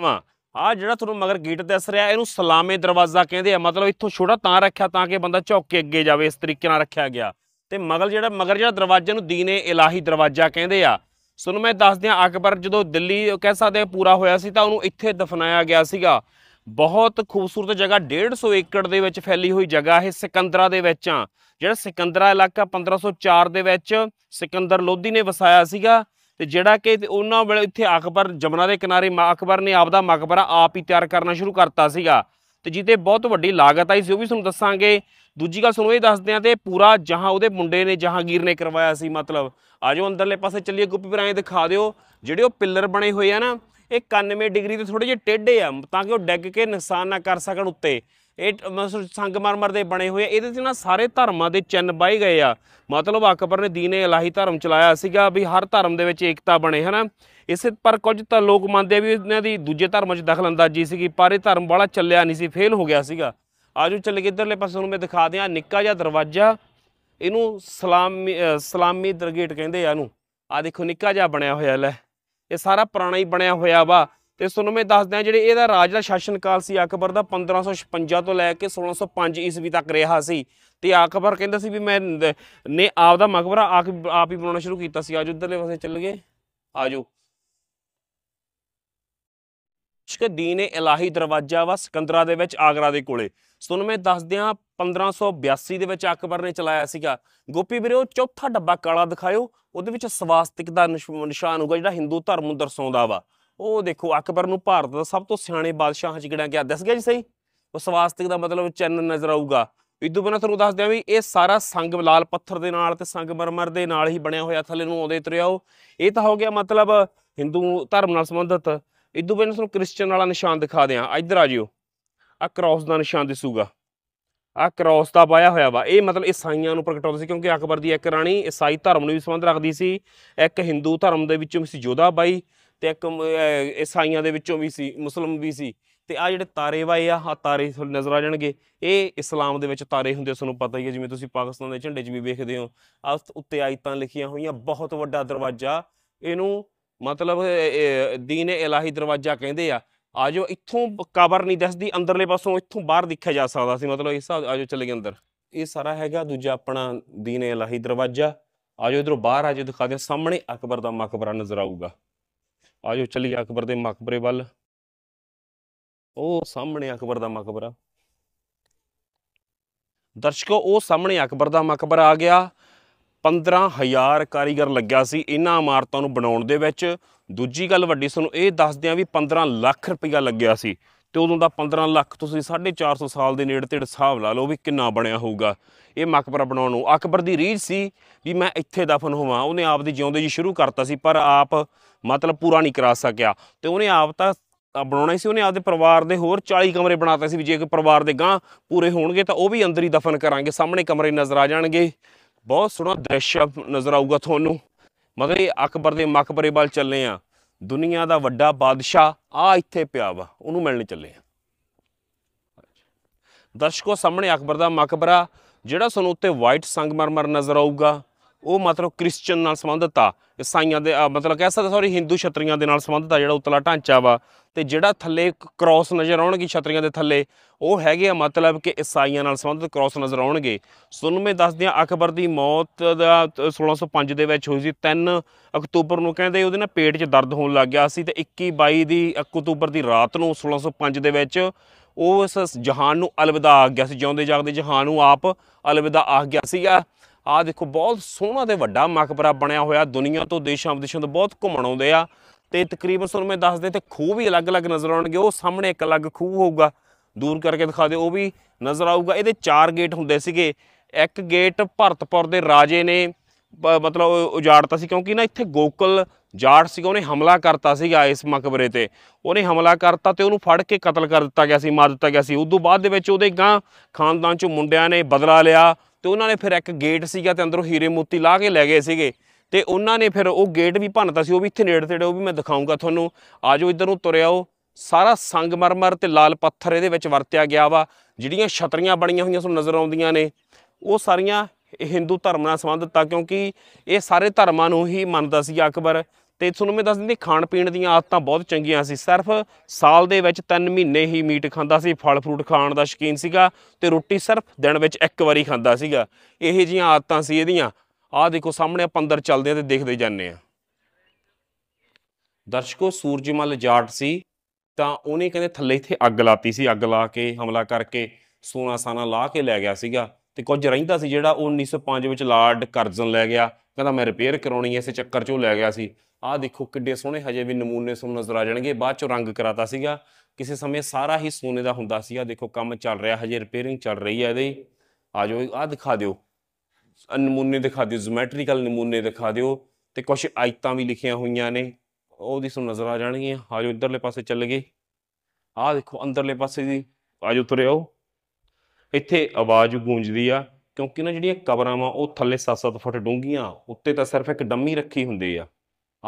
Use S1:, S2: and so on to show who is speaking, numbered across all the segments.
S1: ਨਵਾਂ ਆ ਜਿਹੜਾ ਤੁਹਾਨੂੰ ਮਗਰ ਗੇਟ ਦੱਸ ਰਿਹਾ ਇਹਨੂੰ ਸਲਾਮੇ ਦਰਵਾਜ਼ਾ ਕਹਿੰਦੇ ਆ ਮਤਲਬ ਇੱਥੋਂ ਛੋਟਾ ਤਾਂ ਰੱਖਿਆ ਤਾਂ ਕਿ ਬੰਦਾ ਝੁੱਕ ਕੇ ਅੱਗੇ ਜਾਵੇ ਇਸ ਤਰੀਕੇ ਨਾਲ ਰੱਖਿਆ ਗਿਆ ਤੇ ਮਗਰ ਜਿਹੜਾ ਮਗਰ ਜਿਹੜਾ ਦਰਵਾਜ਼ੇ ਨੂੰ ਦੀਨੇ ਇਲਾਹੀ ਦਰਵਾਜ਼ਾ ਕਹਿੰਦੇ ਆ ਤੁਹਾਨੂੰ ਮੈਂ ਦੱਸ ਦਿਆਂ ਅਕਬਰ ਜਦੋਂ ਦਿੱਲੀ ਕਹਿ ਸਕਦੇ ਪੂਰਾ ਹੋਇਆ ਸੀ ਤਾਂ ਉਹਨੂੰ ਇੱਥੇ ਦਫਨਾਇਆ ਗਿਆ ਸੀਗਾ ਬਹੁਤ ਖੂਬਸੂਰਤ ਜਗ੍ਹਾ 150 ਏਕੜ ਦੇ ਵਿੱਚ ਫੈਲੀ ਹੋਈ ਜਗ੍ਹਾ ਹੈ ਸਿਕੰਦਰਾ ਦੇ ਵਿੱਚ ਆ ਜਿਹੜਾ ਸਿਕੰਦਰਾ ਇਲਾਕਾ 1504 ਦੇ ਵਿੱਚ ਸਿਕੰਦਰ ਲੋਧੀ ਨੇ ਵਸਾਇਆ ਸੀਗਾ ਤੇ ਜਿਹੜਾ ਕਿ ਉਹਨਾਂ ਵੇਲੇ ਇੱਥੇ ਅਕਬਰ ਜਮਨਾ ਦੇ ਕਿਨਾਰੇ ਮਾ ਅਕਬਰ ਨੇ ਆਪਦਾ ਮਕਬਰਾ ਆਪ ਹੀ ਤਿਆਰ ਕਰਨਾ ਸ਼ੁਰੂ ਕਰਤਾ ਸੀਗਾ ਤੇ ਜਿੱਤੇ ਬਹੁਤ ਵੱਡੀ ਲਾਗਤ ਆਈ ਸੀ ਉਹ ਵੀ ਤੁਹਾਨੂੰ ਦੱਸਾਂਗੇ ਦੂਜੀ ਗੱਲ ਸੁਣੋ ਇਹ ਦੱਸਦੇ ਆ ਤੇ ਪੂਰਾ ਜਹਾਂ ਉਹਦੇ ਮੁੰਡੇ ਨੇ ਜਹਾਂਗੀਰ ਨੇ ਕਰਵਾਇਆ ਸੀ ਮਤਲਬ ਆਜੋ ਅੰਦਰਲੇ ਪਾਸੇ ਚੱਲੀਏ ਗੁੱਪੀ ਭਰਾਏ ਦਿਖਾ ਦਿਓ ਜਿਹੜੇ ਉਹ ਪਿੱਲਰ ਬਣੇ ਹੋਏ ਆ ਨਾ ਇਹ 91 ਡਿਗਰੀ ਤੇ ਥੋੜੇ ਜਿਹੇ ਟੇਢੇ ਆ ਤਾਂ ਕਿ ਉਹ ਡਿੱਗ ਕੇ ਨੁਕਸਾਨ ਨਾ ਕਰ ਸਕਣ ਉੱਤੇ ਇਹ ਸੰਗਮਰਮਰ ਦੇ ਬਣੇ ਹੋਏ ਇਹਦੇ ਤੇ ਨਾ ਸਾਰੇ ਧਰਮਾਂ ਦੇ ਚਿੰਨ ਬਾਈ ਗਏ ਆ ਮਤਲਬ ਅਕਬਰ ਨੇ ਦੀਨੇ ਇਲਾਹੀ ਧਰਮ ਚਲਾਇਆ ਸੀਗਾ ਵੀ ਹਰ ਧਰਮ ਦੇ ਵਿੱਚ ਏਕਤਾ ਬਣੇ ਹਨਾ ਇਸੇ ਪਰ ਕੁਝ ਤਾਂ ਲੋਕ ਮੰਨਦੇ ਵੀ ਇਹਨਾਂ ਦੀ ਦੂਜੇ ਧਰਮਾਂ 'ਚ ਦਖਲ ਅੰਦਾਜ਼ੀ ਸੀਗੀ ਪਰ ਇਹ ਧਰਮ ਬੜਾ ਚੱਲਿਆ ਨਹੀਂ ਸੀ ਫੇਲ ਹੋ ਗਿਆ ਸੀਗਾ ਆਜੋ ਚੱਲ ਕੇ ਇਧਰਲੇ ਪਾਸੇ ਨੂੰ ਮੈਂ ਦਿਖਾ ਦਿਆਂ ਨਿੱਕਾ ਜਿਹਾ ਦਰਵਾਜ਼ਾ ਇਹਨੂੰ ਸਲਾਮੀ ਸਲਾਮੀ ਦਰਗੇਟ ਕਹਿੰਦੇ ਆ ਇਹਨੂੰ ਆ ਦੇਖੋ ਨਿੱਕਾ ਜਿਹਾ ਬਣਿਆ ਹੋਇਆ ਲੈ ਇਹ ਸਾਰਾ ਪੁਰਾਣਾ ਹੀ ਬਣਿਆ ਹੋਇਆ ਵਾ ਤੇ ਤੁਹਾਨੂੰ ਮੈਂ ਦੱਸ ਦਿਆਂ ਜਿਹੜੇ ਇਹਦਾ ਰਾਜ ਦਾ ਸ਼ਾਸਨ ਕਾਲ ਸੀ ਅਕਬਰ ਦਾ 1556 ਤੋਂ ਲੈ ਕੇ 1605 ਈਸਵੀ ਤੱਕ ਰਿਹਾ ਸੀ ਤੇ ਅਕਬਰ ਕਹਿੰਦਾ ਸੀ ਵੀ ਮੈਂ ਨੇ ਆਪ ਦਾ ਮਕਬਰਾ ਆਪ ਹੀ ਬਣਾਉਣਾ ਸ਼ੁਰੂ ਕੀਤਾ ਸੀ ਆਜੋ ਉਧਰਲੇ ਪਾਸੇ ਚੱਲ ਗਏ ਆਜੋ ਸ਼ਕ ਦੀਨ ਇਲਾਹੀ ਦਰਵਾਜ਼ਾ ਵਾ ਸਿਕੰਦਰਾ ਦੇ ਵਿੱਚ ਆਗਰਾ ਦੇ ਕੋਲੇ ਤੁਹਾਨੂੰ ਮੈਂ ਦੱਸ ਦਿਆਂ 1582 ਦੇ ਵਿੱਚ ਅਕਬਰ ਨੇ ਚਲਾਇਆ ਸੀਗਾ ਗੋਪੀ ਵੀਰੋ ਚੌਥਾ ਡੱਬਾ ਕਾਲਾ ਦਿਖਾਇਓ ਉਹਦੇ ਵਿੱਚ ਸਵਾਸਤਿਕ ਦਾ ਨਿਸ਼ਾਨ ਹੋਊਗਾ ਜਿਹੜਾ ਹਿੰਦੂ ਧਰਮ ਨੂੰ ਦਰਸਾਉਂਦਾ ਵਾ ਉਹ ਦੇਖੋ ਅਕਬਰ ਨੂੰ ਭਾਰਤ ਦਾ ਸਭ ਤੋਂ ਸਿਆਣੇ ਬਾਦਸ਼ਾਹ ਚ ਗਿਣਿਆ ਗਿਆ ਦੱਸ ਗਿਆ ਜੀ ਸਹੀ ਉਹ ਸਵਾਸਤਿਕ ਦਾ ਮਤਲਬ ਚੰਨ ਨਜ਼ਰ ਆਊਗਾ ਇਦੋਂ ਬਿਨਾਂ ਤੁਹਾਨੂੰ ਦੱਸ ਦਿਆਂ ਵੀ ਇਹ ਸਾਰਾ ਸੰਗ ਲਾਲ ਪੱਥਰ ਦੇ ਨਾਲ ਤੇ ਸੰਗ ਮਰਮਰ ਦੇ ਨਾਲ ਹੀ ਬਣਿਆ ਹੋਇਆ ਥੱਲੇ ਨੂੰ ਆਉਂਦੇ ਤਰਿਆਓ ਇਹ ਤਾਂ ਹੋ ਗਿਆ ਮਤਲਬ ਹਿੰਦੂ ਧਰਮ ਨਾਲ ਸੰਬੰਧਿਤ ਇਦੋਂ ਬਿਨਾਂ ਤੁਹਾਨੂੰ ਕ੍ਰਿਸਚੀਅਨ ਵਾਲਾ ਨਿਸ਼ਾਨ ਦਿਖਾ ਦਿਆਂ ਇੱਧਰ ਆ ਜਿਓ ਆ ਕ੍ਰਾਸ ਦਾ ਨਿਸ਼ਾਨ ਦਿਸੂਗਾ ਆ ਕ੍ਰਾਸ ਦਾ ਪਾਇਆ ਹੋਇਆ ਵਾ ਇਹ ਮਤਲਬ ਇਸਾਈਆਂ ਨੂੰ ਪ੍ਰਗਟਾਉਂਦੇ ਸੀ ਕਿਉਂਕਿ ਅਕਬਰ ਦੀ ਇੱਕ ਰਾਣੀ ਇਸਾਈ ਧਰਮ ਨੂੰ ਵੀ ਸੰਬੰਧ ਰੱਖਦੀ ਸੀ ਇੱਕ ਹਿੰਦੂ ਧਰਮ ਦੇ ਵਿੱਚੋਂ ਸੀ ਜੋਧਾ ਬਾਈ ਤੇ ਇੱਕ ਈਸਾਈਆਂ ਦੇ ਵਿੱਚੋਂ ਵੀ ਸੀ ਮੁਸਲਮ ਵੀ ਸੀ ਤੇ ਆ ਜਿਹੜੇ ਤਾਰੇ ਵਾਏ ਆ ਆ ਤਾਰੇ ਤੁਹਾਨੂੰ ਨਜ਼ਰ ਆ ਜਾਣਗੇ ਇਹ ਇਸਲਾਮ ਦੇ ਵਿੱਚ ਤਾਰੇ ਹੁੰਦੇ ਤੁਹਾਨੂੰ ਪਤਾ ਹੀ ਹੈ ਜਿਵੇਂ ਤੁਸੀਂ ਪਾਕਿਸਤਾਨ ਦੇ ਝੰਡੇ 'ਚ ਵੀ ਵੇਖਦੇ ਹੋ ਆ ਉੱਤੇ ਆਇਤਾਂ ਲਿਖੀਆਂ ਹੋਈਆਂ ਬਹੁਤ ਵੱਡਾ ਦਰਵਾਜ਼ਾ ਇਹਨੂੰ ਮਤਲਬ ਦੀਨ ਇਲਾਹੀ ਦਰਵਾਜ਼ਾ ਕਹਿੰਦੇ ਆ ਆ ਜੋ ਇੱਥੋਂ ਕਬਰ ਨਹੀਂ ਦੱਸਦੀ ਅੰਦਰਲੇ ਪਾਸੋਂ ਇੱਥੋਂ ਬਾਹਰ ਦੇਖਿਆ ਜਾ ਸਕਦਾ ਸੀ ਮਤਲਬ ਇਸ ਹਿਸਾਬ ਜੋ ਚਲੇ ਗਏ ਅੰਦਰ ਇਹ ਸਾਰਾ ਹੈਗਾ ਦੂਜਾ ਆਪਣਾ ਦੀਨ ਇਲਾਹੀ ਦਰਵਾਜ਼ਾ ਆ ਜੋ ਇਧਰੋਂ ਬਾਹਰ ਆ ਜੋ ਦਿਖਾ ਦੇ ਸਾਹਮਣੇ ਅਕਬਰ ਦਾ ਮਕਬਰਾ ਨਜ਼ਰ ਆਊਗਾ ਆਜੋ ਚੱਲੀ ਅਕਬਰ ਦੇ ਮਕਬਰੇ ਵੱਲ ਉਹ ਸਾਹਮਣੇ ਅਕਬਰ ਦਾ ਮਕਬਰਾ ਦਰਸ਼ਕੋ ਉਹ ਸਾਹਮਣੇ ਅਕਬਰ ਦਾ ਮਕਬਰਾ ਆ ਗਿਆ 15000 ਕਾਰੀਗਰ ਲੱਗਿਆ ਸੀ ਇਹਨਾਂ ਇਮਾਰਤਾਂ ਨੂੰ ਬਣਾਉਣ ਦੇ ਵਿੱਚ ਦੂਜੀ ਗੱਲ ਵੱਡੀ ਸਾਨੂੰ ਇਹ ਦੱਸਦਿਆਂ ਵੀ 15 ਲੱਖ ਰੁਪਇਆ ਲੱਗਿਆ ਸੀ ਤੇ ਉਦੋਂ ਦਾ 15 ਲੱਖ ਤੁਸੀਂ 450 ਸਾਲ ਦੇ ਨੇੜੇ ਤੇੜ ਹਿਸਾਬ ਲਾ ਲਓ ਵੀ ਕਿੰਨਾ ਬਣਿਆ ਹੋਊਗਾ ਇਹ ਮਕਬਰਾ ਬਣਾਉਣ ਨੂੰ ਅਕਬਰ ਦੀ ਰੀਝ ਸੀ ਵੀ ਮੈਂ ਇੱਥੇ ਦਫਨ ਹੋਵਾਂ ਉਹਨੇ ਆਪ ਦੀ ਜਿਉਂਦੇ ਜੀ ਸ਼ੁਰੂ ਕਰਤਾ ਸੀ ਪਰ ਆਪ ਮਤਲਬ ਪੂਰਾ ਨਹੀਂ ਕਰਾ ਸਕਿਆ ਤੇ ਉਹਨੇ ਆਪ ਤਾਂ ਬਣਾਉਣਾ ਸੀ ਉਹਨੇ ਆਪਦੇ ਪਰਿਵਾਰ ਦੇ ਹੋਰ 40 ਕਮਰੇ ਬਣਾਤੇ ਸੀ ਵੀ ਜੇ ਕੋਈ ਪਰਿਵਾਰ ਦੇ ਗਾਂ ਪੂਰੇ ਹੋਣਗੇ ਤਾਂ ਉਹ ਵੀ ਅੰਦਰ ਹੀ ਦਫਨ ਕਰਾਂਗੇ ਸਾਹਮਣੇ ਕਮਰੇ ਨਜ਼ਰ ਆ ਜਾਣਗੇ ਬਹੁਤ ਸੋਹਣਾ ਦ੍ਰਿਸ਼ ਨਜ਼ਰ ਆਊਗਾ ਤੁਹਾਨੂੰ ਮਗਰ ਇਹ ਅਕਬਰ ਦੇ ਮਕਬਰੇ ਵੱਲ ਚੱਲੇ ਆ ਦੁਨੀਆ ਦਾ ਵੱਡਾ ਬਾਦਸ਼ਾਹ ਆ ਇੱਥੇ ਪਿਆ ਵਾ ਉਹਨੂੰ ਮਿਲਣ ਚੱਲੇ ਆ ਦਰਸ਼ਕੋ ਸਾਹਮਣੇ ਅਕਬਰ ਦਾ ਮਕਬਰਾ ਜਿਹੜਾ ਸਾਨੂੰ ਉੱਤੇ ਵਾਈਟ ਸੰਗਮਰਮਰ ਨਜ਼ਰ ਆਊਗਾ ਉਹ ਮਤਲਬ ਕ੍ਰਿਸਚੀਅਨ ਨਾਲ ਸੰਬੰਧਤ ਆ ਇਸਾਈਆਂ ਦੇ ਮਤਲਬ ਕਹਿ ਸਕਦਾ ਸੌਰੀ ਹਿੰਦੂ ਛਤਰੀਆਂ ਦੇ ਨਾਲ ਸੰਬੰਧਤ ਆ ਜਿਹੜਾ ਉਤਲਾ ਢਾਂਚਾ ਵਾ ਤੇ ਜਿਹੜਾ ਥੱਲੇ ਕ੍ਰਾਸ ਨਜ਼ਰ ਆਉਣਗੇ ਛਤਰੀਆਂ ਦੇ ਥੱਲੇ ਉਹ ਹੈਗੇ ਆ ਮਤਲਬ ਕਿ ਇਸਾਈਆਂ ਨਾਲ ਸੰਬੰਧਿਤ ਕ੍ਰਾਸ ਨਜ਼ਰ ਆਉਣਗੇ ਤੁਹਾਨੂੰ ਮੈਂ ਦੱਸ ਦਿਆਂ ਅਕਬਰ ਦੀ ਮੌਤ ਦਾ 1605 ਦੇ ਵਿੱਚ ਹੋਈ ਸੀ 3 ਅਕਤੂਬਰ ਨੂੰ ਕਹਿੰਦੇ ਉਹਦੇ ਨਾਲ ਪੇਟ 'ਚ ਦਰਦ ਹੋਣ ਲੱਗ ਗਿਆ ਸੀ ਤੇ 21 22 ਦੀ ਅਕਤੂਬਰ ਦੀ ਰਾਤ ਨੂੰ 1605 ਦੇ ਵਿੱਚ ਉਸ ਜਹਾਨ ਨੂੰ ਅਲਵਿਦਾ ਆ ਗਿਆ ਸੀ ਜਿਉਂਦੇ ਜਾਗਦੇ ਜਹਾਨ ਨੂੰ ਆਪ ਅਲਵਿਦਾ ਆ ਗਿਆ ਸੀਗਾ ਆ ਦੇਖੋ ਬਹੁਤ ਸੋਹਣਾ ਤੇ ਵੱਡਾ ਮਕਬਰਾ ਬਣਿਆ ਹੋਇਆ ਦੁਨੀਆ ਤੋਂ ਦੇਸ਼ਾਂ ਵਿਦੇਸ਼ਾਂ ਤੋਂ ਬਹੁਤ ਘੁੰਮਣ ਆਉਂਦੇ ਆ ਤੇ ਤਕਰੀਬਨ ਤੁਹਾਨੂੰ ਮੈਂ ਦੱਸਦੇ ਤੇ ਖੂਹ ਵੀ ਅਲੱਗ-ਅਲੱਗ ਨਜ਼ਰ ਆਉਣਗੇ ਉਹ ਸਾਹਮਣੇ ਇੱਕ ਅਲੱਗ ਖੂਹ ਹੋਊਗਾ ਦੂਰ ਕਰਕੇ ਦਿਖਾ ਦਿਓ ਉਹ ਵੀ ਨਜ਼ਰ ਆਊਗਾ ਇਹਦੇ ਚਾਰ ਗੇਟ ਹੁੰਦੇ ਸੀਗੇ ਇੱਕ ਗੇਟ ਭਰਤਪੁਰ ਦੇ ਰਾਜੇ ਨੇ ਮਤਲਬ ਉਜਾੜਤਾ ਸੀ ਕਿਉਂਕਿ ਨਾ ਇੱਥੇ ਗੋਕਲ ਜਾੜ ਸੀਗਾ ਉਹਨੇ ਹਮਲਾ ਕਰਤਾ ਸੀਗਾ ਇਸ ਮਕਬਰੇ ਤੇ ਉਹਨੇ ਹਮਲਾ ਕਰਤਾ ਤੇ ਉਹਨੂੰ ਫੜ ਕੇ ਕਤਲ ਕਰ ਦਿੱਤਾ ਗਿਆ ਸੀ ਮਾਰ ਦਿੱਤਾ ਗਿਆ ਸੀ ਉਸ ਤੋਂ ਬਾਅਦ ਦੇ ਵਿੱਚ ਉਹਦੇ ਗਾਂ ਖਾਨਦਾਨ ਚੋਂ ਮੁੰਡਿਆਂ ਨੇ ਬਦਲਾ ਲਿਆ ਤੇ ਉਹਨਾਂ ਨੇ ਫਿਰ ਇੱਕ ਗੇਟ ਸੀਗਾ ਤੇ ਅੰਦਰੋਂ ਹੀਰੇ ਮੋਤੀ ਲਾ ਕੇ ਲੈ ਗਏ ਸੀਗੇ ਤੇ ਉਹਨਾਂ ਨੇ ਫਿਰ ਉਹ ਗੇਟ ਵੀ ਭੰਨਤਾ ਸੀ ਉਹ ਵੀ ਇੱਥੇ ਨੇੜੇ ਤੇੜੇ ਉਹ ਵੀ ਮੈਂ ਦਿਖਾਉਂਗਾ ਤੁਹਾਨੂੰ ਆਜੋ ਇੱਧਰ ਨੂੰ ਤੁਰਿਆ ਉਹ ਸਾਰਾ ਸੰਗਮਰਮਰ ਤੇ ਲਾਲ ਪੱਥਰ ਇਹਦੇ ਵਿੱਚ ਵਰਤਿਆ ਗਿਆ ਵਾ ਜਿਹੜੀਆਂ ਛਤਰੀਆਂ ਬਣੀਆਂ ਹੋਈਆਂ ਤੁਹਾਨੂੰ ਨਜ਼ਰ ਆਉਂਦੀਆਂ ਨੇ ਉਹ ਸਾਰੀਆਂ ਇਹ ਹਿੰਦੂ ਧਰਮ ਨਾਲ ਸੰਬੰਧਿਤ ਆ ਕਿਉਂਕਿ ਇਹ ਸਾਰੇ ਧਰਮਾਂ ਨੂੰ ਹੀ ਮੰਨਦਾ ਸੀ ਅਕਬਰ ਤੇ ਤੁਹਾਨੂੰ ਮੈਂ ਦੱਸ ਦਿੰਦੀ ਖਾਣ ਪੀਣ ਦੀਆਂ ਆਦਤਾਂ ਬਹੁਤ ਚੰਗੀਆਂ ਸੀ ਸਿਰਫ ਸਾਲ ਦੇ ਵਿੱਚ 3 ਮਹੀਨੇ ਹੀ ਮੀਟ ਖਾਂਦਾ ਸੀ ਫਲ ਫਰੂਟ ਖਾਣ ਦਾ ਸ਼ਕੀਨ ਸੀਗਾ ਤੇ ਰੋਟੀ ਸਿਰਫ ਦਿਨ ਵਿੱਚ ਇੱਕ ਵਾਰੀ ਖਾਂਦਾ ਸੀਗਾ ਇਹ ਜੀਆਂ ਆਦਤਾਂ ਸੀ ਇਹਦੀਆਂ ਆਹ ਦੇਖੋ ਸਾਹਮਣੇ ਆਪਾਂ ਅੰਦਰ ਚੱਲਦੇ ਆ ਤੇ ਦੇਖਦੇ ਜਾਂਦੇ ਆ ਦਰਸ਼ਕੋ ਸੂਰਜਮਲ ਜਾਟ ਸੀ ਤਾਂ ਉਹਨੇ ਕਹਿੰਦੇ ਥੱਲੇ ਇੱਥੇ ਅੱਗ ਲਾਤੀ ਸੀ ਅੱਗ ਲਾ ਕੇ ਹਮਲਾ ਕਰਕੇ ਸੋਨਾ ਸਾਨਾ ਲਾ ਕੇ ਲੈ ਗਿਆ ਸੀਗਾ ਤੇ ਕੁਝ ਰਹਿੰਦਾ ਸੀ ਜਿਹੜਾ 1905 ਵਿੱਚ ਲਾਰਡ ਕਰਜ਼ਨ ਲੈ ਗਿਆ ਕਹਿੰਦਾ ਮੈਂ ਰਿਪੇਅਰ ਕਰਾਉਣੀ ਐ ਇਸੇ ਚੱਕਰ ਚੋਂ ਲੈ ਗਿਆ ਸੀ ਆਹ ਦੇਖੋ ਕਿੱਡੇ ਸੋਹਣੇ ਹਜੇ ਵੀ ਨਮੂਨੇ ਸੋ ਨਜ਼ਰ ਆ ਜਾਣਗੇ ਬਾਅਦ 'ਚੋਂ ਰੰਗ ਕਰਾਤਾ ਸੀਗਾ ਕਿਸੇ ਸਮੇਂ ਸਾਰਾ ਹੀ ਸੋਨੇ ਦਾ ਹੁੰਦਾ ਸੀਗਾ ਦੇਖੋ ਕੰਮ ਚੱਲ ਰਿਹਾ ਹਜੇ ਰਿਪੇਅਰਿੰਗ ਚੱਲ ਰਹੀ ਐ ਇਹਦੀ ਆ ਜਾਓ ਆਹ ਦਿਖਾ ਦਿਓ ਨਮੂਨੇ ਦਿਖਾ ਦਿਓ ਜਿਓਮੈਟ੍ਰੀਕਲ ਨਮੂਨੇ ਦਿਖਾ ਦਿਓ ਤੇ ਕੁਝ ਆਇਤਾਂ ਵੀ ਲਿਖੀਆਂ ਹੋਈਆਂ ਨੇ ਉਹਦੀ ਸੋ ਨਜ਼ਰ ਆ ਜਾਣਗੀਆਂ ਆ ਜਾਓ ਇਧਰਲੇ ਪਾਸੇ ਚੱਲ ਗਏ ਆਹ ਦੇਖੋ ਅੰਦਰਲੇ ਪਾਸੇ ਦੀ ਆ ਜਾਓ ਤੁਰਿਓ ਇੱਥੇ ਆਵਾਜ਼ ਗੂੰਜਦੀ ਆ ਕਿਉਂਕਿ ਨਾ ਜਿਹੜੀਆਂ ਕਬਰਾਂ ਵਾ ਉਹ ਥੱਲੇ 7-7 ਫੁੱਟ ਡੂੰਘੀਆਂ ਉੱਤੇ ਤਾਂ ਸਿਰਫ ਇੱਕ ਡੰਮੀ ਰੱਖੀ ਹੁੰਦੀ ਆ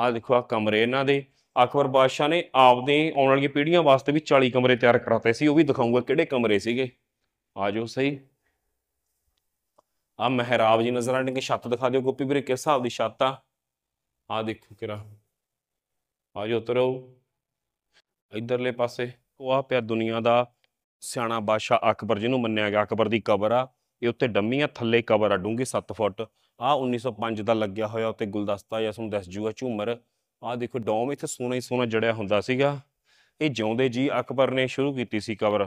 S1: ਆ ਦੇਖੋ ਆ ਕਮਰੇ ਇਹਨਾਂ ਦੇ ਅਕਬਰ ਬਾਦਸ਼ਾਹ ਨੇ ਆਪਦੇ ਆਉਣ ਵਾਲੀਆਂ ਪੀੜ੍ਹੀਆਂ ਵਾਸਤੇ ਵੀ 40 ਕਮਰੇ ਤਿਆਰ ਕਰਾਤੇ ਸੀ ਉਹ ਵੀ ਦਿਖਾਉਂਗਾ ਕਿਹੜੇ ਕਮਰੇ ਸੀਗੇ ਆਜੋ ਸਹੀ ਆ ਮਹਿਰਾਬ ਜੀ ਨਜ਼ਰ ਆਣਗੇ ਛੱਤ ਦਿਖਾ ਦਿਓ ਗੋਪੀ ਵੀਰੇ ਕਿਸ ਹਿਸਾਬ ਦੀ ਛੱਤ ਆ ਆ ਦੇਖੋ ਕਿਰਾ ਆਜੋ ਉਤਰੋ ਇਧਰਲੇ ਪਾਸੇ ਉਹ ਆ ਪਿਆ ਦੁਨੀਆ ਦਾ ਸਿਆਣਾ ਬਾਦਸ਼ਾਹ ਅਕਬਰ ਜਿਹਨੂੰ ਮੰਨਿਆ ਗਿਆ ਅਕਬਰ ਦੀ ਕਬਰ ਆ ਇਹ ਉੱਤੇ ਡੰਮੀ ਆ ਥੱਲੇ ਕਵਰ ਆ ਡੂੰਗੀ 7 ਫੁੱਟ ਆ 1905 ਦਾ ਲੱਗਿਆ ਹੋਇਆ ਉੱਤੇ ਗੁਲਦਸਤਾ ਜਾਂ ਤੁਹਾਨੂੰ ਦੱਸ ਜੂਗਾ ਝੂਮਰ ਆ ਦੇਖੋ ਡੋਮ ਇੱਥੇ ਸੋਨਾ ਹੀ ਸੋਨਾ ਜੜਿਆ ਹੁੰਦਾ ਸੀਗਾ ਇਹ ਜਿਉਂਦੇ ਜੀ ਅਕਬਰ ਨੇ ਸ਼ੁਰੂ ਕੀਤੀ ਸੀ ਕਵਰ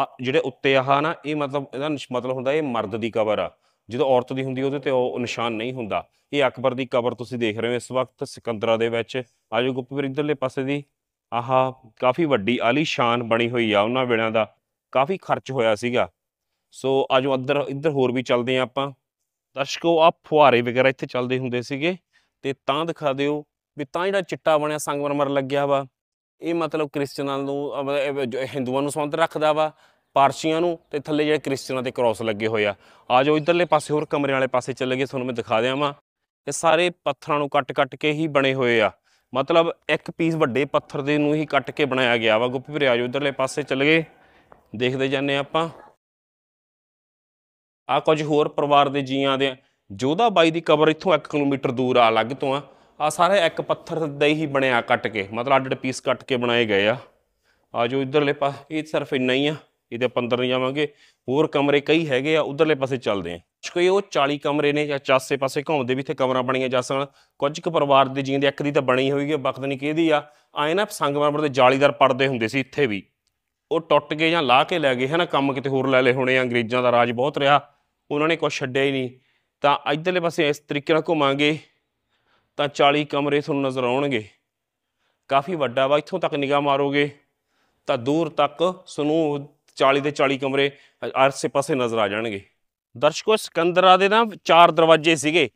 S1: ਆ ਜਿਹੜੇ ਉੱਤੇ ਆਹ ਨਾ ਇਹ ਮਤਲਬ ਇਹਦਾ ਮਤਲਬ ਹੁੰਦਾ ਇਹ ਮਰਦ ਦੀ ਕਵਰ ਆ ਜਦੋਂ ਔਰਤ ਦੀ ਹੁੰਦੀ ਉਹਦੇ ਤੇ ਉਹ ਨਿਸ਼ਾਨ ਨਹੀਂ ਹੁੰਦਾ ਇਹ ਅਕਬਰ ਦੀ ਕਬਰ ਤੁਸੀਂ ਦੇਖ ਰਹੇ ਹੋ ਇਸ ਵਕਤ ਸਿਕੰਦਰਾ ਦੇ ਵਿੱਚ ਆਜੋ ਵੀ ਇਧਰਲੇ ਪਾਸੇ ਦੀ ਆਹਾ ਕਾਫੀ ਵੱਡੀ ਆਲੀਸ਼ਾਨ ਬਣੀ ਹੋਈ ਆ ਉਹਨਾਂ ਵੇਲਿਆਂ ਦਾ ਕਾਫੀ ਖਰਚ ਹੋਇਆ ਸੀਗਾ ਸੋ ਆਜੋ ਅੰਦਰ ਇੱਧਰ ਹੋਰ ਵੀ ਚੱਲਦੇ ਆ ਆਪਾਂ ਦਰਸ਼ਕੋ ਆ ਫੁਹਾਰੇ ਵਗੈਰਾ ਇੱਥੇ ਚੱਲਦੇ ਹੁੰਦੇ ਸੀਗੇ ਤੇ ਤਾਂ ਦਿਖਾ ਦਿਓ ਵੀ ਤਾਂ ਜਿਹੜਾ ਚਿੱਟਾ ਬਣਿਆ ਸੰਗਮਰਮਰ ਲੱਗਿਆ ਵਾ ਇਹ ਮਤਲਬ ਕ੍ਰਿਸਚਨਾਂ ਨੂੰ ਹਿੰਦੂਆਂ ਨੂੰ ਸੰਬੰਧ ਰੱਖਦਾ ਵਾ ਪਾਰਸ਼ੀਆਂ ਨੂੰ ਤੇ ਥੱਲੇ ਜਿਹੜੇ ਕ੍ਰਿਸਚਨਾਂ ਤੇ ਕ੍ਰਾਸ ਲੱਗੇ ਹੋਏ ਆ ਆਜੋ ਇਧਰਲੇ ਪਾਸੇ ਹੋਰ ਕਮਰੇ ਵਾਲੇ ਪਾਸੇ ਚੱਲ ਗਏ ਤੁਹਾਨੂੰ ਮੈਂ ਦਿਖਾ ਦਿਆਂ ਵਾ ਇਹ ਸਾਰੇ ਪੱਥਰਾਂ ਨੂੰ ਕੱਟ-ਕੱਟ ਕੇ ਹੀ ਬਣੇ ਹੋਏ ਆ ਮਤਲਬ ਇੱਕ ਪੀਸ ਵੱਡੇ ਪੱਥਰ ਦੇ ਨੂੰ ਹੀ ਕੱਟ ਕੇ ਬਣਾਇਆ ਗਿਆ ਵਾ ਗੁੱਪੀ ਵੀਰੇ ਆਜੋ ਇਧਰਲੇ ਪਾਸੇ ਚੱਲ ਗਏ ਦੇਖਦੇ ਜਾਂਦੇ ਆਪਾਂ ਆ ਕੁਝ ਹੋਰ ਪਰਿਵਾਰ ਦੇ ਜੀਆਂ ਦੇ ਜੋਧਾ ਬਾਈ ਦੀ ਕਬਰ ਇੱਥੋਂ 1 ਕਿਲੋਮੀਟਰ ਦੂਰ ਆ ਲੱਗ ਤੋਂ ਆ ਆ ਸਾਰੇ ਇੱਕ ਪੱਥਰ ਦੇ ਹੀ ਬਣਿਆ ਕੱਟ ਕੇ ਮਤਲਬ ਅੱਡ ਅੱਡ ਪੀਸ ਕੱਟ ਕੇ ਬਣਾਏ ਗਏ ਆ ਆ ਜੋ ਇਧਰਲੇ ਪਾਸ ਇਹ ਸਿਰਫ ਇੰਨਾ ਹੀ ਆ ਇਹਦੇ 15 ਅੰਦਰ ਨਹੀਂ ਜਾਵਾਂਗੇ ਹੋਰ ਕਮਰੇ ਕਈ ਹੈਗੇ ਆ ਉਧਰਲੇ ਪਾਸੇ ਚੱਲਦੇ ਆ ਕੋਈ ਉਹ 40 ਕਮਰੇ ਨੇ ਜਾਂ ਚਾਸੇ ਪਾਸੇ ਘੁੰਮਦੇ ਵੀ ਇੱਥੇ ਕਮਰਾ ਬਣੀਆਂ ਜਾ ਸਕਣ ਕੁਝ ਕੁ ਪਰਿਵਾਰ ਦੇ ਜੀਂਦੇ ਇੱਕ ਦੀ ਤਾਂ ਬਣੀ ਹੋਈ ਹੈ ਵਕਤ ਨਹੀਂ ਕਿਹਦੀ ਆ ਆਏ ਨਾ ਸੰਗਮਰਮਰ ਦੇ ਜਾਲੀਦਾਰ ਪਰਦੇ ਹੁੰਦੇ ਸੀ ਇੱਥੇ ਵੀ ਉਹ ਟੁੱਟ ਗਏ ਜਾਂ ਲਾ ਕੇ ਲੈ ਗਏ ਹਨਾ ਕੰਮ ਕਿਤੇ ਹੋਰ ਲੈ ਲਏ ਹੋਣੇ ਅੰਗਰੇਜ਼ਾਂ ਦਾ ਰਾਜ ਬਹੁਤ ਰਿਹਾ ਉਹਨਾਂ ਨੇ ਕੁਝ ਛੱਡਿਆ ਹੀ ਨਹੀਂ ਤਾਂ ਇਧਰਲੇ ਪਾਸੇ ਇਸ ਤਰੀਕੇ ਨਾਲ ਘੁਮਾਂਗੇ ਤਾਂ 40 ਕਮਰੇ ਤੁਹਾਨੂੰ ਨਜ਼ਰ ਆਉਣਗੇ ਕਾਫੀ ਵੱਡਾ ਵਾ ਇੱਥੋਂ ਤੱਕ ਨਿਗਾਹ ਮਾਰੋਗੇ ਤਾਂ ਦੂਰ ਤੱਕ ਸਨੂ 40 ਦੇ 40 ਕਮਰੇ ਆਸੇ ਪਾਸੇ ਨਜ਼ਰ ਆ ਜਾਣਗੇ ਦਰਸ਼ਕੋ ਸਿਕੰਦਰਾ ਦੇ ਨਾ ਚਾਰ ਦਰਵਾਜ਼ੇ ਸੀਗੇ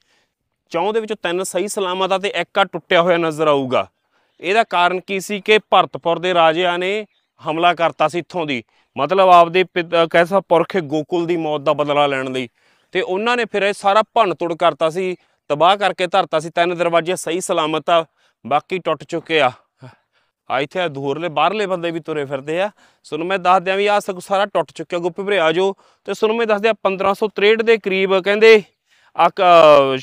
S1: ਚੌਂ ਦੇ ਵਿੱਚੋਂ ਤਿੰਨ ਸਹੀ ਸਲਾਮਤ ਆ ਤੇ ਇੱਕ ਆ ਟੁੱਟਿਆ ਹੋਇਆ ਨਜ਼ਰ ਆਊਗਾ ਇਹਦਾ ਕਾਰਨ ਕੀ ਸੀ ਕਿ ਭਰਤਪੁਰ ਦੇ ਰਾਜਿਆਂ ਨੇ ਹਮਲਾ ਕਰਤਾ ਸੀ ਇੱਥੋਂ ਦੀ ਮਤਲਬ ਆਪਦੇ ਕੈਸਾ ਪੁਰਖ ਗੋਕੁਲ ਦੀ ਮੌਤ ਦਾ ਬਦਲਾ ਲੈਣ ਲਈ ਤੇ ਉਹਨਾਂ ਨੇ ਫਿਰ ਇਹ ਸਾਰਾ ਭੰਨ ਤੋੜ ਕਰਤਾ ਸੀ ਤਬਾਹ ਕਰਕੇ ਧਰਤਾ ਸੀ ਤਿੰਨ ਦਰਵਾਜ਼ੇ ਸਹੀ ਸਲਾਮਤ ਆ ਬਾਕੀ ਟੁੱਟ ਚੁੱਕੇ ਆ ਆ ਇਥੇ ਦੂਰਲੇ ਬਾਹਰਲੇ ਬੰਦੇ ਵੀ ਤੁਰੇ ਫਿਰਦੇ ਆ ਨੂੰ ਮੈਂ ਦੱਸ ਦਿਆਂ ਵੀ ਆ ਸਾਰਾ ਟੁੱਟ ਚੁੱਕਿਆ ਗੁੱਪ ਭਰੇ ਆਜੋ ਤੇ ਨੂੰ ਮੈਂ ਦੱਸ ਦਿਆਂ 1563 ਦੇ ਕਰੀਬ ਕਹਿੰਦੇ ਆ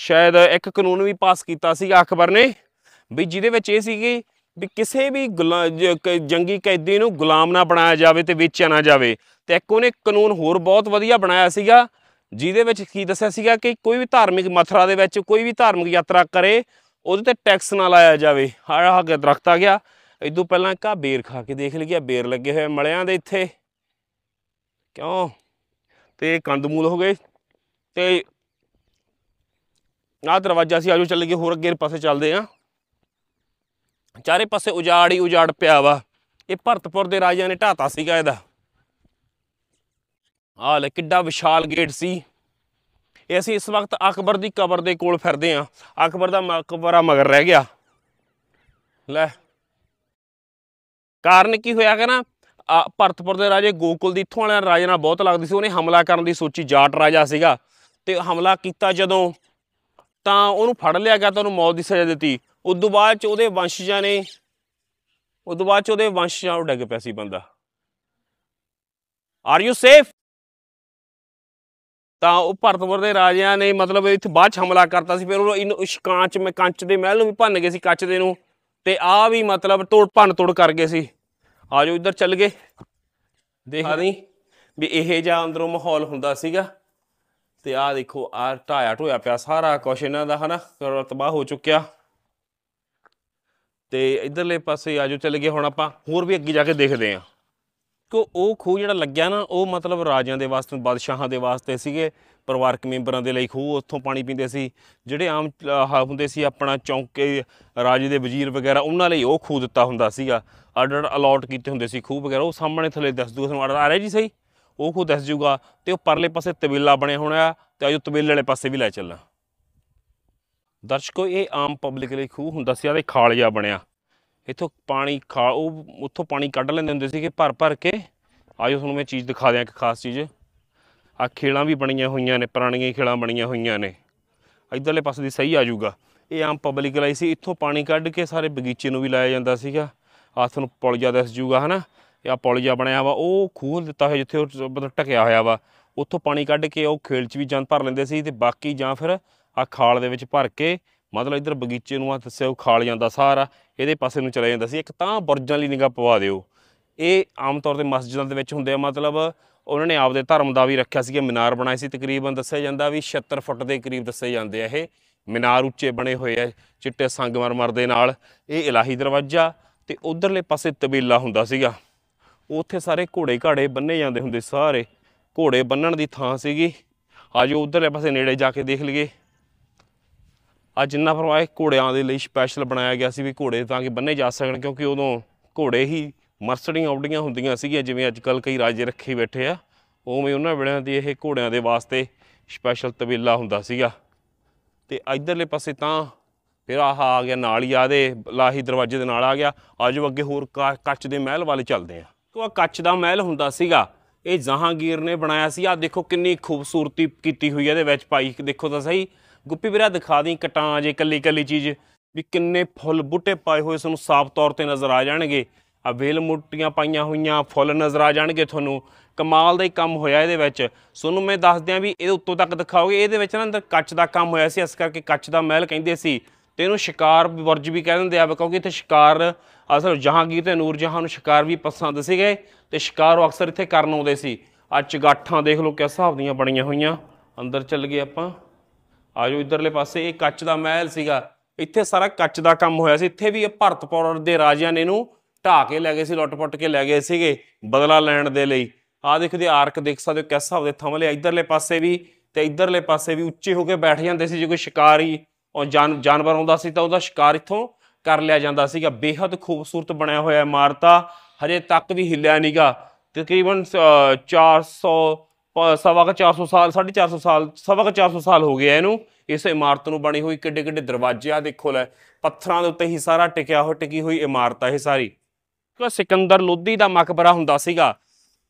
S1: ਸ਼ਾਇਦ ਇੱਕ ਕਾਨੂੰਨ ਵੀ ਪਾਸ ਕੀਤਾ ਸੀ ਅਖਬਰ ਨੇ ਵੀ ਜਿਹਦੇ ਵਿੱਚ ਇਹ ਸੀ ਕਿ ਵੀ ਕਿਸੇ ਵੀ ਜੰਗੀ ਕੈਦੀ ਨੂੰ ਗੁਲਾਮ ਨਾ ਬਣਾਇਆ ਜਾਵੇ ਤੇ ਵੇਚਿਆ ਨਾ ਜਾਵੇ ਤੇ ਇੱਕ ਉਹਨੇ ਕਾਨੂੰਨ ਹੋਰ ਬਹੁਤ ਵਧੀਆ ਬਣਾਇਆ ਸੀਗਾ ਜਿਹਦੇ ਵਿੱਚ ਕੀ ਦੱਸਿਆ ਸੀਗਾ ਕਿ ਕੋਈ ਵੀ ਧਾਰਮਿਕ ਮਥਰਾ ਦੇ ਵਿੱਚ ਕੋਈ ਵੀ ਧਾਰਮਿਕ ਯਾਤਰਾ ਕਰੇ ਉਹਦੇ ਤੇ ਟੈਕਸ ਨਾ ਲਾਇਆ ਜਾਵੇ ਆਹ ਦਰਖਤ ਆ ਗਿਆ ਇਦੋਂ ਪਹਿਲਾਂ ਕਾ ਬੇਰ ਖਾ ਕੇ ਦੇਖ ਲਿਆ ਬੇਰ ਲੱਗੇ ਹੋਏ ਮਲਿਆਂ ਦੇ ਇੱਥੇ ਕਿਉਂ ਤੇ ਕੰਦਮੂਲ ਹੋ ਗਏ ਤੇ ਨਾ ਦਰਵਾਜ਼ਾ ਸੀ ਆਜੋ ਚੱਲ ਗਏ ਹੋਰ ਅੱਗੇ ਪਾਸੇ ਚੱਲਦੇ ਆ ਚਾਰੇ ਪਾਸੇ ਉਜਾੜ ਹੀ ਉਜਾੜ ਪਿਆ ਵਾ ਇਹ ਭਰਤਪੁਰ ਦੇ ਰਾਜਿਆਂ ਨੇ ਢਾਤਾ ਸੀਗਾ ਇਹਦਾ ਆਹ ਲੈ ਕਿੱਡਾ ਵਿਸ਼ਾਲ ਗੇਟ ਸੀ ਇਹ ਅਸੀਂ ਇਸ ਵਕਤ ਅਕਬਰ ਦੀ ਕਬਰ ਦੇ ਕੋਲ ਫਿਰਦੇ ਆ ਅਕਬਰ ਦਾ ਮਕਬਰਾ ਮਗਰ ਰਹਿ ਗਿਆ ਲੈ ਕਾਰਨ ਕੀ ਹੋਇਆ ਨਾ ਭਰਤਪੁਰ ਦੇ ਰਾਜੇ ਗੋਕੁਲ ਦੀ ਇਥੋਂ ਵਾਲਿਆਂ ਰਾਜੇ ਨਾਲ ਬਹੁਤ ਲੱਗਦੀ ਸੀ ਉਹਨੇ ਹਮਲਾ ਕਰਨ ਦੀ ਸੋਚੀ ਜਾਟ ਰਾਜਾ ਸੀਗਾ ਤੇ ਹਮਲਾ ਕੀਤਾ ਜਦੋਂ ਤਾਂ ਉਹਨੂੰ ਫੜ ਲਿਆ ਗਿਆ ਤਾਂ ਉਹਨੂੰ ਮੌਤ ਦੀ ਸਜ਼ਾ ਦਿੱਤੀ ਉਸ ਤੋਂ ਬਾਅਦ ਚ ਉਹਦੇ ਵੰਸ਼ਜਾਂ ਨੇ ਉਸ ਤੋਂ ਬਾਅਦ ਚ ਉਹਦੇ ਵੰਸ਼ਜਾਂ ਉਹ ਡੱਗ ਪਿਆ ਸੀ ਬੰਦਾ ਆਰ ਯੂ ਸੇਫ ਤਾਂ ਉਹ ਭਰਤਪੁਰ ਦੇ ਰਾਜਿਆਂ ਨੇ ਮਤਲਬ ਇੱਥੇ ਬਾਅਦ ਚ ਹਮਲਾ ਕਰਤਾ ਸੀ ਫਿਰ ਉਹ ਇਹਨੂੰ ਕਾਂਚ ਮੈਂ ਕੰਚ ਦੇ ਮਹਿਲ ਨੂੰ ਵੀ ਭੰਨ ਗਏ ਸੀ ਕੱਚ ਦੇ ਨੂੰ ਤੇ ਆ ਵੀ ਮਤਲਬ ਤੋੜ ਭੰਨ ਤੋੜ ਕਰ ਗਏ ਸੀ ਆ ਜੋ ਇੱਧਰ ਚੱਲ ਗਏ ਦੇਖ ਲਈ ਵੀ ਇਹ ਜਾਂ ਅੰਦਰੋਂ ਮਾਹੌਲ ਹੁੰਦਾ ਸੀਗਾ ਤੇ ਆ ਦੇਖੋ ਆ ਢਾਇਆ ਢੋਇਆ ਪਿਆ ਸਾਰਾ ਕੁਛ ਇਹਨਾਂ ਦਾ ਹਨਾ ਤਬਾਹ ਹੋ ਚੁੱਕਿਆ ਤੇ ਇਧਰਲੇ ਪਾਸੇ ਆਜੋ ਚੱਲ ਗਏ ਹੁਣ ਆਪਾਂ ਹੋਰ ਵੀ ਅੱਗੇ ਜਾ ਕੇ ਦੇਖਦੇ ਆਂ ਕਿ ਉਹ ਖੂਹ ਜਿਹੜਾ ਲੱਗਿਆ ਨਾ ਉਹ ਮਤਲਬ ਰਾਜਿਆਂ ਦੇ ਵਾਸਤੇ ਬਾਦਸ਼ਾਹਾਂ ਦੇ ਵਾਸਤੇ ਸੀਗੇ ਪਰਿਵਾਰਕ ਮੈਂਬਰਾਂ ਦੇ ਲਈ ਖੂਹ ਉੱਥੋਂ ਪਾਣੀ ਪੀਂਦੇ ਸੀ ਜਿਹੜੇ ਆਮ ਹੁੰਦੇ ਸੀ ਆਪਣਾ ਚੌਂਕੇ ਰਾਜੇ ਦੇ ਵਜ਼ੀਰ ਵਗੈਰਾ ਉਹਨਾਂ ਲਈ ਉਹ ਖੂਹ ਦਿੱਤਾ ਹੁੰਦਾ ਸੀਗਾ ਆਰਡਰ ਅਲਾਟ ਕੀਤੇ ਹੁੰਦੇ ਸੀ ਖੂਹ ਵਗੈਰਾ ਉਹ ਸਾਹਮਣੇ ਥੱਲੇ ਦੱਸ ਦੂਗਾ ਤੁਹਾਨੂੰ ਆਰਡਰ ਆ ਰਿਹਾ ਜੀ ਸਹੀ ਉਹ ਖੂਹ ਦੱਸ ਜੂਗਾ ਤੇ ਉਹ ਪਰਲੇ ਪਾਸੇ ਤਬੀਲਾ ਬਣਿਆ ਹੋਣਾ ਤੇ ਆਜੋ ਤਬੀਲੇ ਵਾਲੇ ਪਾਸੇ ਵੀ ਲੈ ਚੱਲਾਂ ਦਰਸ਼ਕੋ ਇਹ ਆਮ ਪਬਲਿਕ ਲਈ ਖੂਹ ਹੁੰਦਾ ਸੀ ਆਦੇ ਖਾਲ ਜਾ ਬਣਿਆ ਇੱਥੋਂ ਪਾਣੀ ਖਾ ਉਹ ਉੱਥੋਂ ਪਾਣੀ ਕੱਢ ਲੈਂਦੇ ਹੁੰਦੇ ਸੀ ਕਿ ਭਰ ਭਰ ਕੇ ਆਜੋ ਤੁਹਾਨੂੰ ਮੈਂ ਚੀਜ਼ ਦਿਖਾ ਦਿਆਂ ਇੱਕ ਖਾਸ ਚੀਜ਼ ਆ ਖੇਲਾਂ ਵੀ ਬਣੀਆਂ ਹੋਈਆਂ ਨੇ ਪੁਰਾਣੀਆਂ ਖੇਲਾਂ ਬਣੀਆਂ ਹੋਈਆਂ ਨੇ ਇਧਰਲੇ ਪਾਸੇ ਦੀ ਸਹੀ ਆ ਜਾਊਗਾ ਇਹ ਆਮ ਪਬਲਿਕ ਲਈ ਸੀ ਇੱਥੋਂ ਪਾਣੀ ਕੱਢ ਕੇ ਸਾਰੇ ਬਗੀਚੇ ਨੂੰ ਵੀ ਲਾਇਆ ਜਾਂਦਾ ਸੀਗਾ ਆ ਤੁਹਾਨੂੰ ਪੁਲ ਜਾ ਦਿਸ ਜੂਗਾ ਹਨਾ ਇਹ ਪੁਲ ਜਾ ਬਣਿਆ ਵਾ ਉਹ ਖੂਹ ਦਿੱਤਾ ਹੋਇਆ ਜਿੱਥੇ ਉਹ ਮਤਲਬ ਟਕਿਆ ਹੋਇਆ ਵਾ ਉੱਥੋਂ ਪਾਣੀ ਕੱਢ ਕੇ ਉਹ ਖੇਲ 'ਚ ਵੀ ਜਨ ਭਰ ਲੈਂਦੇ ਸੀ ਤੇ ਬਾਕੀ ਜਾਂ ਫਿਰ ਆ ਖਾਲ ਦੇ ਵਿੱਚ ਭਰ ਕੇ ਮਤਲਬ ਇਧਰ ਬਗੀਚੇ ਨੂੰ ਆ ਦੱਸਿਆ ਉਹ ਖਾਲ ਜਾਂਦਾ ਸਾਰਾ ਇਹਦੇ ਪਾਸੇ ਨੂੰ ਚਲਾ ਜਾਂਦਾ ਸੀ ਇੱਕ ਤਾਂ ਬੁਰਜਾਂ ਲਈ ਨਿਗਾ ਪਵਾ ਦਿਓ ਇਹ ਆਮ ਤੌਰ ਤੇ ਮਸਜਿਦਾਂ ਦੇ ਵਿੱਚ ਹੁੰਦੇ ਆ ਮਤਲਬ ਉਹਨਾਂ ਨੇ ਆਪਦੇ ਧਰਮ ਦਾ ਵੀ ਰੱਖਿਆ ਸੀ ਕਿ ਮਿਨਾਰ ਬਣਾਏ ਸੀ ਤਕਰੀਬਨ ਦੱਸਿਆ ਜਾਂਦਾ ਵੀ 76 ਫੁੱਟ ਦੇ ਕਰੀਬ ਦੱਸੇ ਜਾਂਦੇ ਆ ਇਹ ਮਿਨਾਰ ਉੱਚੇ ਬਣੇ ਹੋਏ ਆ ਚਿੱਟੇ ਸੰਗਮਰਮਰ ਦੇ ਨਾਲ ਇਹ ਇਲਾਹੀ ਦਰਵਾਜ਼ਾ ਤੇ ਉਧਰਲੇ ਪਾਸੇ ਤਬੀਲਾ ਹੁੰਦਾ ਸੀਗਾ ਉੱਥੇ ਸਾਰੇ ਘੋੜੇ ਘਾੜੇ ਬੰਨੇ ਜਾਂਦੇ ਹੁੰਦੇ ਸਾਰੇ ਘੋੜੇ ਬੰਨਣ ਦੀ ਥਾਂ ਸੀਗੀ ਆਜੋ ਉਧਰਲੇ ਪਾਸੇ ਨੇੜੇ ਜਾ ਕੇ ਦੇਖ ਲਈਏ ਆ ਜਿੰਨਾ ਫਰਮਾਇਆ ਘੋੜਿਆਂ ਦੇ ਲਈ ਸਪੈਸ਼ਲ ਬਣਾਇਆ ਗਿਆ ਸੀ ਵੀ ਘੋੜੇ ਤਾਂ ਕਿ ਬੰਨੇ ਜਾ ਸਕਣ ਕਿਉਂਕਿ ਉਦੋਂ ਘੋੜੇ ਹੀ ਮਰਸੜੀਆਂ ਆਉਡੀਆਂ ਹੁੰਦੀਆਂ ਸੀਗੀਆਂ ਜਿਵੇਂ ਅੱਜ ਕੱਲ ਕਈ ਰਾਜੇ ਰੱਖੇ ਬੈਠੇ ਆ ਉਵੇਂ ਉਹਨਾਂ ਵੇਲਿਆਂ ਦੀ ਇਹ ਘੋੜਿਆਂ ਦੇ ਵਾਸਤੇ ਸਪੈਸ਼ਲ ਤਬੀਲਾ ਹੁੰਦਾ ਸੀਗਾ ਤੇ ਇਧਰਲੇ ਪਾਸੇ ਤਾਂ ਫਿਰ ਆਹ ਆ ਗਿਆ ਨਾਲ ਹੀ ਆਦੇ ਲਾਹੀ ਦਰਵਾਜ਼ੇ ਦੇ ਨਾਲ ਆ ਗਿਆ ਆਜੋ ਅੱਗੇ ਹੋਰ ਕੱਚ ਦੇ ਮਹਿਲ ਵਾਲੇ ਚੱਲਦੇ ਆ ਤੋ ਆ ਕੱਚ ਦਾ ਮਹਿਲ ਹੁੰਦਾ ਸੀਗਾ ਇਹ ਜਹਾਂਗੀਰ ਨੇ ਬਣਾਇਆ ਸੀ ਆ ਦੇਖੋ ਕਿੰਨੀ ਖੂਬਸੂਰਤੀ ਕੀਤੀ ਹੋਈ ਹੈ ਇਹਦੇ ਵਿੱਚ ਪਾਈ ਦੇਖੋ ਤਾਂ ਸਹੀ ਗੁੱਪੀ ਵੀਰਾ ਦਿਖਾ ਦੀ ਕਟਾਂ ਜੇ ਕੱਲੀ ਕੱਲੀ ਚੀਜ਼ ਵੀ ਕਿੰਨੇ ਫੁੱਲ ਬੂਟੇ ਪਾਏ ਹੋਏ ਸਾਨੂੰ ਸਾਫ਼ ਤੌਰ ਤੇ ਨਜ਼ਰ ਆ ਜਾਣਗੇ ਆ ਵੇਲ ਮੁੱਟੀਆਂ ਪਾਈਆਂ ਹੋਈਆਂ ਫੁੱਲ ਨਜ਼ਰ ਆ ਜਾਣਗੇ ਤੁਹਾਨੂੰ ਕਮਾਲ ਦਾ ਹੀ ਕੰਮ ਹੋਇਆ ਇਹਦੇ ਵਿੱਚ ਤੁਹਾਨੂੰ ਮੈਂ ਦੱਸ ਦਿਆਂ ਵੀ ਇਹਦੇ ਉੱਤੋਂ ਤੱਕ ਦਿਖਾਓਗੇ ਇਹਦੇ ਵਿੱਚ ਨਾ ਅੰਦਰ ਕੱਚ ਦਾ ਕੰਮ ਹੋਇਆ ਸੀ ਇਸ ਕਰਕੇ ਕੱਚ ਦਾ ਮਹਿਲ ਕਹਿੰਦੇ ਸੀ ਤੇ ਇਹਨੂੰ ਸ਼ਿਕਾਰ ਬੁਰਜ ਵੀ ਕਹਿ ਦਿੰਦੇ ਆ ਕਿਉਂਕਿ ਇੱਥੇ ਸ਼ਿਕਾਰ ਅਸਲ ਜਹਾਂਗੀਰ ਤੇ ਨੂਰ ਜਹਾਂ ਨੂੰ ਸ਼ਿਕਾਰ ਵੀ ਪਸੰਦ ਸੀਗੇ ਤੇ ਸ਼ਿਕਾਰ ਉਹ ਅਕਸਰ ਇੱਥੇ ਕਰਨ ਆਉਂਦੇ ਸੀ ਆ ਚਗਾਠਾਂ ਦੇਖ ਲਓ ਕਿਸ ਹਿਸਾਬ ਦੀਆਂ ਬਣੀਆਂ ਹੋਈਆਂ ਅੰਦਰ ਚੱਲ ਗਏ ਆਪਾਂ ਆਜੋ ਇਧਰਲੇ ਪਾਸੇ ਇਹ ਕੱਚ ਦਾ ਮਹਿਲ ਸੀਗਾ ਇੱਥੇ ਸਾਰਾ ਕੱਚ ਦਾ ਕੰਮ ਹੋਇਆ ਸੀ ਇੱਥੇ ਵੀ ਇਹ ਭਰਤਪੁਰ ਦੇ ਰਾਜਿਆਂ ਨੇ ਇਹਨੂੰ ਢਾ ਕੇ ਲੈ ਗਏ ਸੀ ਲੁੱਟ-ਪੁੱਟ ਕੇ ਲੈ ਗਏ ਸੀਗੇ ਬਦਲਾ ਲੈਣ ਦੇ ਲਈ ਆ ਦੇਖਦੇ ਆਰਕ ਦੇਖ ਸਕਦੇ ਹੋ ਕਿਸ ਹਿਸਾਬ ਦੇ ਥੰਮਲੇ ਇਧਰਲੇ ਪਾਸੇ ਵੀ ਤੇ ਇਧਰਲੇ ਪਾਸੇ ਵੀ ਉੱਚੇ ਹੋ ਕੇ ਬੈਠ ਜਾਂਦੇ ਸੀ ਜੇ ਕੋਈ ਸ਼ਿਕਾਰੀ ਔਰ ਜਾਨਵਰ ਆਉਂਦਾ ਸੀ ਤਾਂ ਉਹਦਾ ਸ਼ਿਕਾਰ ਇੱਥੋਂ ਕਰ ਲਿਆ ਜਾਂਦਾ ਸੀਗਾ ਬੇहद ਖੂਬਸੂਰਤ ਬਣਿਆ ਹੋਇਆ ਇਮਾਰਤਾ ਹਜੇ ਤੱਕ ਵੀ ਹਿੱਲਿਆ ਨਹੀਂਗਾ ਤਕਰੀਬਨ 400 ਸਵਾ ਕ 400 ਸਾਲ 450 ਸਾਲ ਸਵਾ ਕ 400 ਸਾਲ ਹੋ ਗਿਆ ਇਹਨੂੰ ਇਸ ਇਮਾਰਤ ਨੂੰ ਬਣੀ ਹੋਈ ਕਿੱਡੇ ਕਿੱਡੇ ਦਰਵਾਜ਼ੇ ਆ ਦੇਖੋ ਲੈ ਪੱਥਰਾਂ ਦੇ ਉੱਤੇ ਹੀ ਸਾਰਾ ਟਿਕਿਆ ਹੋ ਟਿਕੀ ਹੋਈ ਇਮਾਰਤ ਆ ਇਹ ਸਾਰੀ ਕਿ ਸਿਕੰਦਰ ਲੋਧੀ ਦਾ ਮਕਬਰਾ ਹੁੰਦਾ ਸੀਗਾ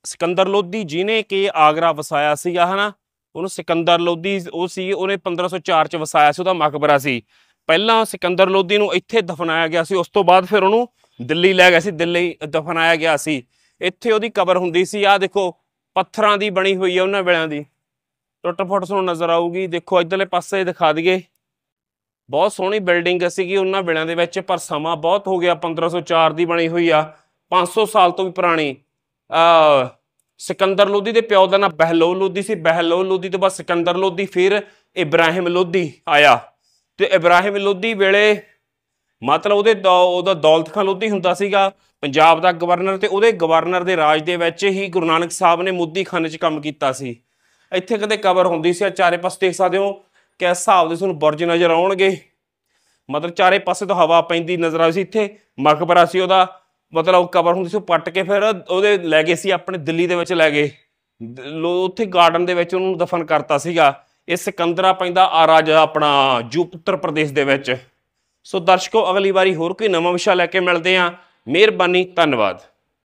S1: ਸਿਕੰਦਰ ਲੋਧੀ ਜਿਨੇ ਕਿ ਆਗਰਾ ਵਸਾਇਆ ਸੀਗਾ ਹਨਾ ਉਹਨੂੰ ਸਿਕੰਦਰ ਲੋਧੀ ਉਹ ਸੀ ਉਹਨੇ 1504 ਚ ਵਸਾਇਆ ਸੀ ਉਹਦਾ ਮਕਬਰਾ ਸੀ ਪਹਿਲਾਂ ਸਿਕੰਦਰ ਲੋਧੀ ਨੂੰ ਇੱਥੇ ਦਫਨਾਇਆ ਗਿਆ ਸੀ ਉਸ ਤੋਂ ਬਾਅਦ ਫਿਰ ਉਹਨੂੰ ਦਿੱਲੀ ਲੈ ਗਿਆ ਸੀ ਦਿੱਲੀ ਦਫਨਾਇਆ ਗਿਆ ਸੀ ਇੱਥੇ ਉਹਦੀ ਕਬਰ ਹੁੰਦੀ ਸੀ ਆ ਦੇਖੋ ਪੱਥਰਾਂ ਦੀ ਬਣੀ ਹੋਈ ਹੈ ਉਹਨਾਂ ਵੇਲਿਆਂ ਦੀ ਟੁੱਟ ਫੁੱਟ ਤੁਹਾਨੂੰ ਨਜ਼ਰ ਆਊਗੀ ਦੇਖੋ ਇਧਰਲੇ ਪਾਸੇ ਦਿਖਾ ਦਈਏ ਬਹੁਤ ਸੋਹਣੀ ਬਿਲਡਿੰਗ ਸੀਗੀ ਉਹਨਾਂ ਵੇਲਿਆਂ ਦੇ ਵਿੱਚ ਪਰ ਸਮਾਂ ਬਹੁਤ ਹੋ ਗਿਆ 1504 ਦੀ ਬਣੀ ਹੋਈ ਆ 500 ਸਾਲ ਤੋਂ ਵੀ ਪੁਰਾਣੀ ਆ ਸਿਕੰਦਰ ਲੋਧੀ ਦੇ ਪਿਓ ਦਾ ਨਾਮ ਬਹਿਲੋ ਲੋਧੀ ਸੀ ਬਹਿਲੋ ਲੋਧੀ ਤੋਂ ਬਾਅਦ ਸਿਕੰਦਰ ਲੋਧੀ ਫਿਰ ਇਬਰਾਹਿਮ ਲੋਧੀ ਆਇਆ ਤੇ ਇਬਰਾਹਿਮ ਲੋਧੀ ਵੇਲੇ ਮਤਲਬ ਉਹਦੇ ਉਹਦਾ ਦੌਲਤ ਖਾਨ ਲੋਧੀ ਹੁੰਦਾ ਸੀਗਾ ਪੰਜਾਬ ਦਾ ਗਵਰਨਰ ਤੇ ਉਹਦੇ ਗਵਰਨਰ ਦੇ ਰਾਜ ਦੇ ਵਿੱਚ ਹੀ ਗੁਰੂ ਨਾਨਕ ਸਾਹਿਬ ਨੇ ਮੁੱਦੀ ਖਾਨੇ 'ਚ ਕੰਮ ਕੀਤਾ ਸੀ ਇੱਥੇ ਕਦੇ ਕਬਰ ਹੁੰਦੀ ਸੀ ਚਾਰੇ ਪਾਸੇ ਦੇਖ ਸਕਦੇ ਹੋ ਕਿਸ ਹਿਸਾਬ ਦੇ ਤੁਹਾਨੂੰ ਬੁਰਜ ਨਜ਼ਰ ਆਉਣਗੇ ਮਤਲਬ ਚਾਰੇ ਪਾਸੇ ਤੋਂ ਹਵਾ ਪੈਂਦੀ ਨਜ਼ਰ ਆਉਂਦੀ ਸੀ ਇੱਥੇ ਮਕਬਰਾ ਸੀ ਉਹਦਾ ਮਤਲਬ ਕਬਰ ਹੁੰਦੀ ਸੀ ਉਹ ਪੱਟ ਕੇ ਫਿਰ ਉਹਦੇ ਲੈ ਗਏ ਸੀ ਆਪਣੇ ਦਿੱਲੀ ਦੇ ਵਿੱਚ ਲੈ ਗਏ ਉੱਥੇ ਗਾਰਡਨ ਦੇ ਵਿੱਚ ਉਹਨੂੰ ਦਫਨ ਕਰਤਾ ਸੀਗਾ ਇਹ ਸਿਕੰਦਰਾ ਪੈਂਦਾ ਆ ਰਾਜ ਆਪਣਾ ਜੂ ਪ੍ਰਦੇਸ਼ ਦੇ ਵਿੱਚ ਸੋ ਦਰਸ਼ਕੋ ਅਗਲੀ ਵਾਰੀ ਹੋਰ ਕੋਈ ਨਵਾਂ ਵਿਸ਼ਾ ਲੈ ਕੇ ਮਿਲਦੇ ਆਂ ਮਿਹਰਬਾਨੀ ਧੰਨਵਾਦ